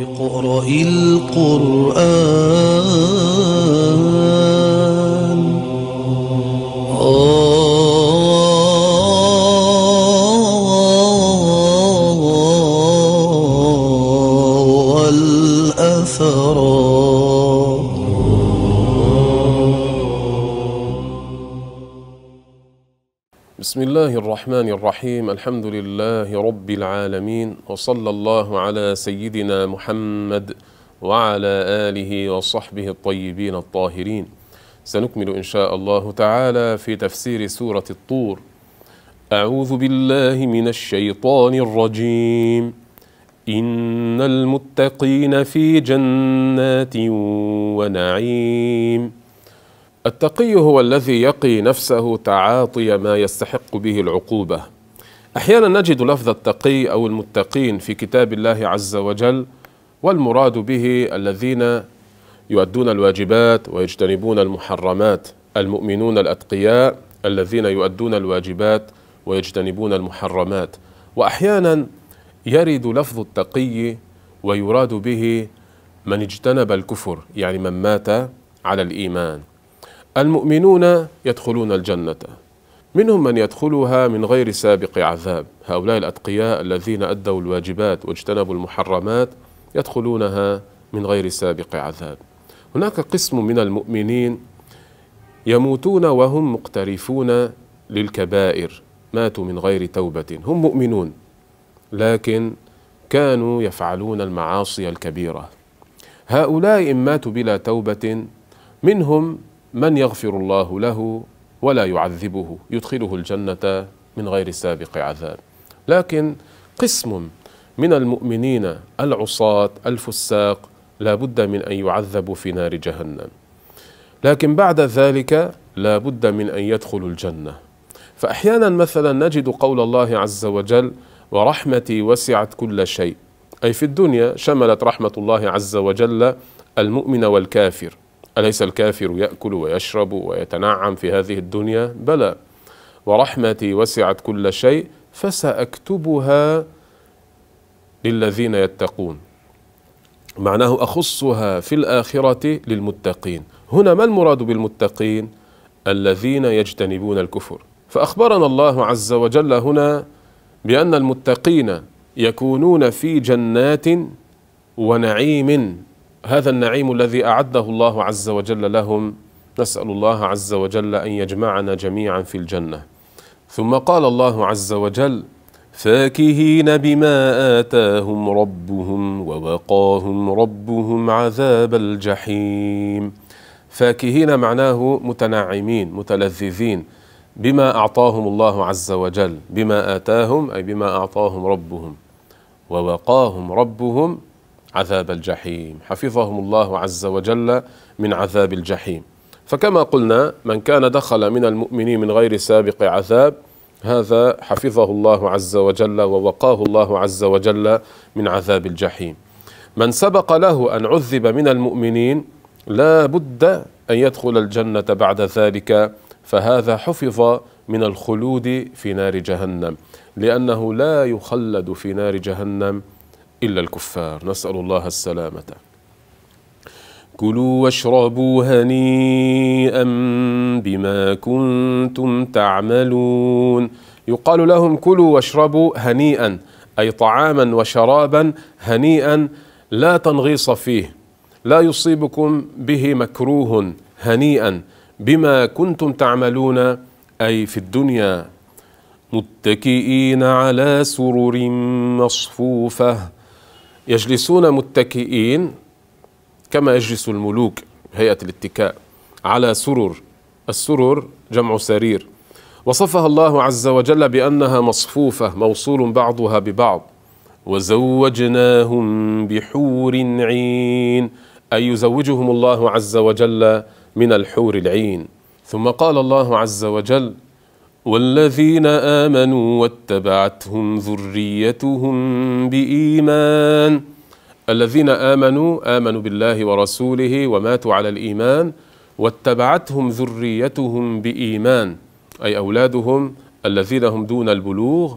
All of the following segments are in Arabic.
اقرأ القرآن آه، والأثرات بسم الله الرحمن الرحيم الحمد لله رب العالمين وصلى الله على سيدنا محمد وعلى اله وصحبه الطيبين الطاهرين سنكمل ان شاء الله تعالى في تفسير سوره الطور اعوذ بالله من الشيطان الرجيم ان المتقين في جنات ونعيم التقي هو الذي يقي نفسه تعاطي ما يستحق به العقوبه احيانا نجد لفظ التقي او المتقين في كتاب الله عز وجل والمراد به الذين يؤدون الواجبات ويجتنبون المحرمات المؤمنون الاتقياء الذين يؤدون الواجبات ويجتنبون المحرمات واحيانا يرد لفظ التقي ويراد به من اجتنب الكفر يعني من مات على الايمان المؤمنون يدخلون الجنة منهم من يدخلها من غير سابق عذاب هؤلاء الأتقياء الذين أدوا الواجبات واجتنبوا المحرمات يدخلونها من غير سابق عذاب هناك قسم من المؤمنين يموتون وهم مقترفون للكبائر ماتوا من غير توبة هم مؤمنون لكن كانوا يفعلون المعاصي الكبيرة هؤلاء إن ماتوا بلا توبة منهم من يغفر الله له ولا يعذبه يدخله الجنه من غير سابق عذاب لكن قسم من المؤمنين العصاه الفساق لا بد من ان يعذبوا في نار جهنم لكن بعد ذلك لا بد من ان يدخلوا الجنه فاحيانا مثلا نجد قول الله عز وجل ورحمتي وسعت كل شيء اي في الدنيا شملت رحمه الله عز وجل المؤمن والكافر أليس الكافر يأكل ويشرب ويتنعم في هذه الدنيا بلى ورحمتي وسعت كل شيء فسأكتبها للذين يتقون معناه أخصها في الآخرة للمتقين هنا ما المراد بالمتقين الذين يجتنبون الكفر فأخبرنا الله عز وجل هنا بأن المتقين يكونون في جنات ونعيم هذا النعيم الذي اعده الله عز وجل لهم نسال الله عز وجل ان يجمعنا جميعا في الجنه ثم قال الله عز وجل فاكهين بما اتاهم ربهم ووقاهم ربهم عذاب الجحيم فاكهين معناه متنعمين متلذذين بما اعطاهم الله عز وجل بما اتاهم اي بما اعطاهم ربهم ووقاهم ربهم عذاب الجحيم حفظهم الله عز وجل من عذاب الجحيم فكما قلنا من كان دخل من المؤمنين من غير سابق عذاب هذا حفظه الله عز وجل ووقاه الله عز وجل من عذاب الجحيم من سبق له ان عذب من المؤمنين لا بد ان يدخل الجنه بعد ذلك فهذا حفظ من الخلود في نار جهنم لانه لا يخلد في نار جهنم إلا الكفار نسأل الله السلامة كلوا واشربوا هنيئا بما كنتم تعملون يقال لهم كلوا واشربوا هنيئا أي طعاما وشرابا هنيئا لا تنغيص فيه لا يصيبكم به مكروه هنيئا بما كنتم تعملون أي في الدنيا متكئين على سرر مصفوفه يجلسون متكئين كما يجلس الملوك هيئة الاتكاء على سرر السرر جمع سرير وصفها الله عز وجل بأنها مصفوفة موصول بعضها ببعض وزوجناهم بحور عين أي يزوجهم الله عز وجل من الحور العين ثم قال الله عز وجل والذين امنوا واتبعتهم ذريتهم بايمان الذين امنوا امنوا بالله ورسوله وماتوا على الايمان واتبعتهم ذريتهم بايمان اي اولادهم الذين هم دون البلوغ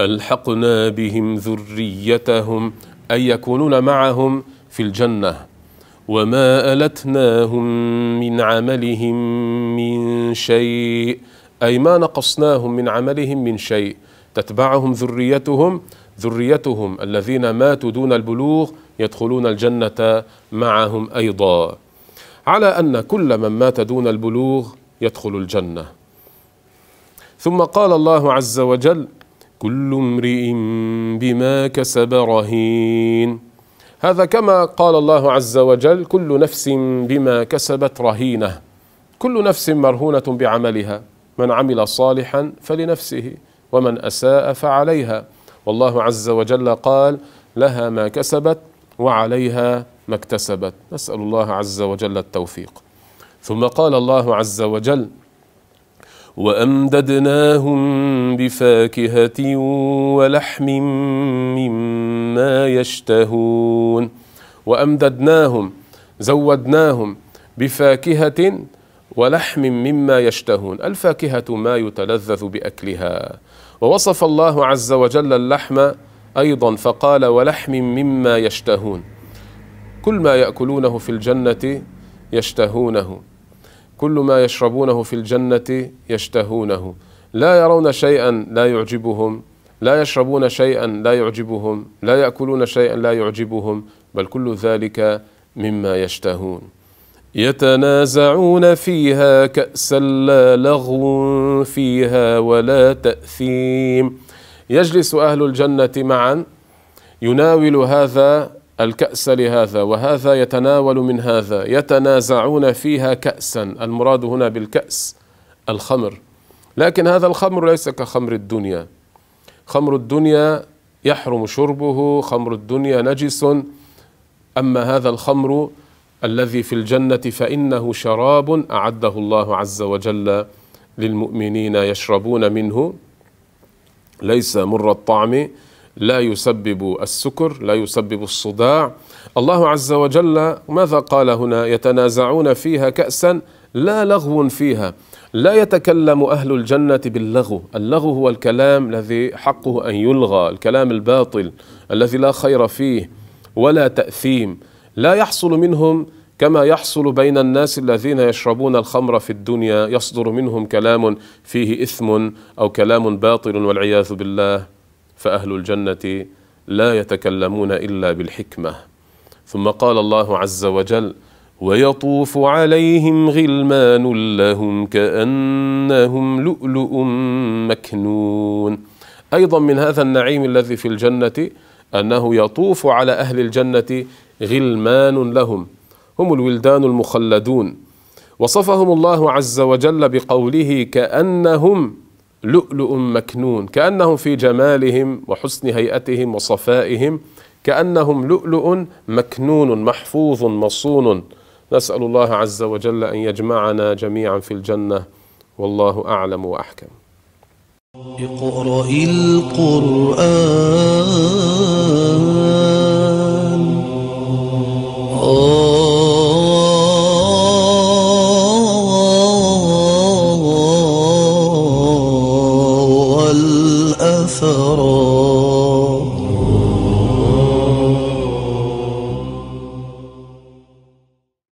الحقنا بهم ذريتهم اي يكونون معهم في الجنه وما التناهم من عملهم من شيء أي ما نقصناهم من عملهم من شيء تتبعهم ذريتهم ذريتهم الذين ماتوا دون البلوغ يدخلون الجنة معهم أيضا على أن كل من مات دون البلوغ يدخل الجنة ثم قال الله عز وجل كل امرئ بما كسب رهين هذا كما قال الله عز وجل كل نفس بما كسبت رهينه كل نفس مرهونه بعملها من عمل صالحا فلنفسه ومن اساء فعليها والله عز وجل قال لها ما كسبت وعليها ما اكتسبت نسال الله عز وجل التوفيق ثم قال الله عز وجل وامددناهم بفاكهه ولحم مما يشتهون وامددناهم زودناهم بفاكهه ولحم مما يشتهون الفاكهة ما يتلذذ بأكلها ووصف الله عز وجل اللحم أيضا فقال ولحم مما يشتهون كل ما يأكلونه في الجنة يشتهونه كل ما يشربونه في الجنة يشتهونه لا يرون شيئا لا يعجبهم لا يشربون شيئا لا يعجبهم لا يأكلون شيئا لا يعجبهم بل كل ذلك مما يشتهون يتنازعون فيها كأسا لا لغو فيها ولا تأثيم يجلس أهل الجنة معا يناول هذا الكأس لهذا وهذا يتناول من هذا يتنازعون فيها كأسا المراد هنا بالكأس الخمر لكن هذا الخمر ليس كخمر الدنيا خمر الدنيا يحرم شربه خمر الدنيا نجس أما هذا الخمر الذي في الجنه فانه شراب اعده الله عز وجل للمؤمنين يشربون منه ليس مر الطعم لا يسبب السكر لا يسبب الصداع الله عز وجل ماذا قال هنا يتنازعون فيها كأسا لا لغو فيها لا يتكلم أهل الجنة باللغو اللغو هو الكلام الذي حقه أن يلغى الكلام الباطل الذي لا خير فيه ولا تأثيم لا يحصل منهم كما يحصل بين الناس الذين يشربون الخمر في الدنيا يصدر منهم كلام فيه إثم أو كلام باطل والعياذ بالله فأهل الجنة لا يتكلمون إلا بالحكمة ثم قال الله عز وجل ويطوف عليهم غلمان لهم كأنهم لؤلؤ مكنون أيضا من هذا النعيم الذي في الجنة أنه يطوف على أهل الجنة غلمان لهم هم الولدان المخلدون وصفهم الله عز وجل بقوله كأنهم لؤلؤ مكنون كأنهم في جمالهم وحسن هيئتهم وصفائهم كأنهم لؤلؤ مكنون محفوظ مصون نسأل الله عز وجل أن يجمعنا جميعا في الجنة والله أعلم وأحكم اقرأ القرآن